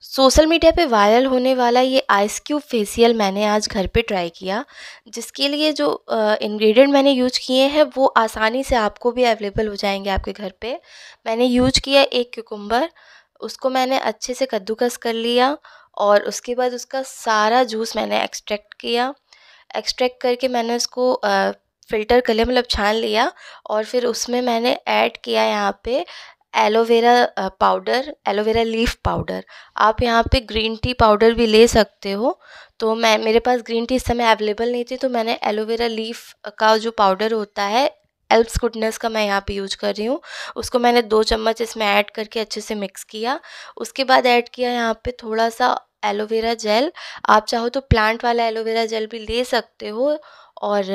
social media पे viral होने वाला ये आइस क्यूब फेसियल मैंने आज घर पे ट्राई किया जिसके लिए जो इंग्रेडिएंट मैंने यूज किए हैं वो आसानी से आपको भी अवेलेबल हो जाएंगे आपके घर पे मैंने यूज किया एक क्यूकुम्बर उसको मैंने अच्छे से कद्दूकस कर लिया और उसके बाद उसका सारा जूस मैंने एक्सट्रैक्ट किया एक्सट्रैक्ट करके मैंने उसको आ, फ़िल्टर कर लिया मतलब छान लिया और फिर उसमें मैंने ऐड किया यहाँ पे aloe vera powder aloe vera leaf powder आप यहाँ पे ग्रीन टी पाउडर भी ले सकते हो तो मैं मेरे पास ग्रीन टी इस समय अवेलेबल नहीं थी तो मैंने एलोवेरा लीफ़ का जो पाउडर होता है एल्प्स गुडनेस का मैं यहाँ पे यूज कर रही हूँ उसको मैंने दो चम्मच इसमें ऐड करके अच्छे से मिक्स किया उसके बाद ऐड किया यहाँ पे थोड़ा सा एलोवेरा जेल आप चाहो तो प्लांट वाला एलोवेरा जेल भी ले सकते हो और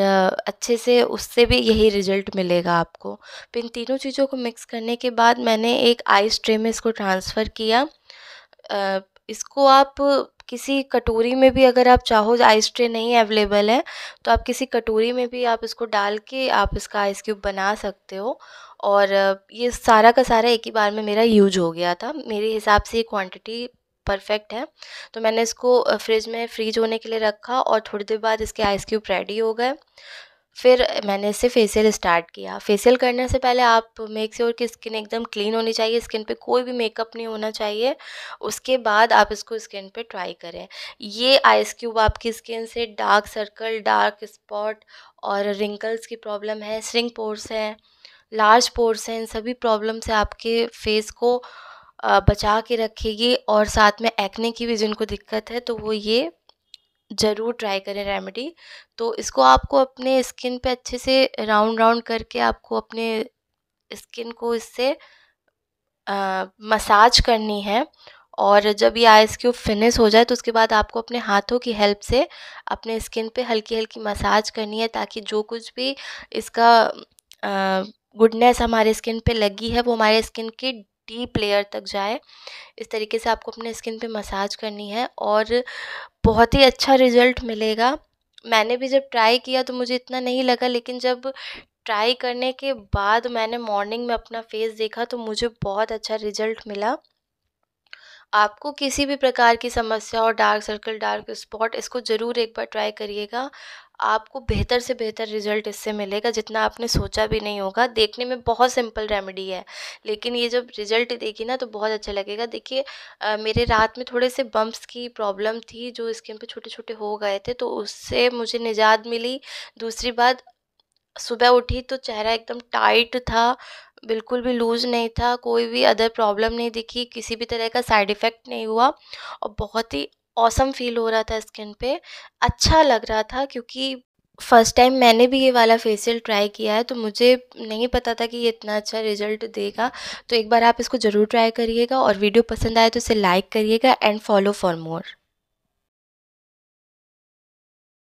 अच्छे से उससे भी यही रिजल्ट मिलेगा आपको तो इन तीनों चीज़ों को मिक्स करने के बाद मैंने एक आइस ट्रे में इसको ट्रांसफ़र किया इसको आप किसी कटोरी में भी अगर आप चाहो आइस ट्रे नहीं अवेलेबल है तो आप किसी कटोरी में भी आप इसको डाल के आप इसका आइस क्यूब बना सकते हो और ये सारा का सारा एक ही बार में मेरा यूज हो गया था मेरे हिसाब से ये क्वांटिटी परफेक्ट है तो मैंने इसको फ्रिज में फ्रीज होने के लिए रखा और थोड़ी देर बाद इसके आइस क्यूब रेडी हो गए फिर मैंने इससे फेशियल स्टार्ट किया फेशियल करने से पहले आप मेक श्योर की स्किन एकदम क्लीन होनी चाहिए स्किन पे कोई भी मेकअप नहीं होना चाहिए उसके बाद आप इसको स्किन पे ट्राई करें ये आइस क्यूब आपकी स्किन से डार्क सर्कल डार्क स्पॉट और रिंकल्स की प्रॉब्लम है श्रिंक पोर्स हैं लार्ज पोर्स हैं इन सभी प्रॉब्लम से आपके फेस को बचा के रखेगी और साथ में एक्ने की भी जिनको दिक्कत है तो वो ये ज़रूर ट्राई करें रेमेडी तो इसको आपको अपने स्किन पे अच्छे से राउंड राउंड करके आपको अपने स्किन को इससे मसाज करनी है और जब ये आइस क्यूब फिनिश हो जाए तो उसके बाद आपको अपने हाथों की हेल्प से अपने स्किन पे हल्की हल्की मसाज करनी है ताकि जो कुछ भी इसका गुडनेस हमारे स्किन पे लगी है वो हमारे स्किन की डीप लेयर तक जाए इस तरीके से आपको अपने स्किन पे मसाज करनी है और बहुत ही अच्छा रिज़ल्ट मिलेगा मैंने भी जब ट्राई किया तो मुझे इतना नहीं लगा लेकिन जब ट्राई करने के बाद मैंने मॉर्निंग में अपना फेस देखा तो मुझे बहुत अच्छा रिजल्ट मिला आपको किसी भी प्रकार की समस्या और डार्क सर्कल डार्क स्पॉट इसको ज़रूर एक बार ट्राई करिएगा आपको बेहतर से बेहतर रिजल्ट इससे मिलेगा जितना आपने सोचा भी नहीं होगा देखने में बहुत सिंपल रेमेडी है लेकिन ये जब रिजल्ट देखी ना तो बहुत अच्छा लगेगा देखिए मेरे रात में थोड़े से बम्प्स की प्रॉब्लम थी जो स्किन पे छोटे छोटे हो गए थे तो उससे मुझे निजात मिली दूसरी बात सुबह उठी तो चेहरा एकदम टाइट था बिल्कुल भी लूज़ नहीं था कोई भी अदर प्रॉब्लम नहीं दिखी किसी भी तरह का साइड इफ़ेक्ट नहीं हुआ और बहुत ही ऑसम फील हो रहा था स्किन पे अच्छा लग रहा था क्योंकि फ़र्स्ट टाइम मैंने भी ये वाला फेशियल ट्राई किया है तो मुझे नहीं पता था कि ये इतना अच्छा रिजल्ट देगा तो एक बार आप इसको ज़रूर ट्राई करिएगा और वीडियो पसंद आए तो इसे लाइक करिएगा एंड फॉलो फॉर मोर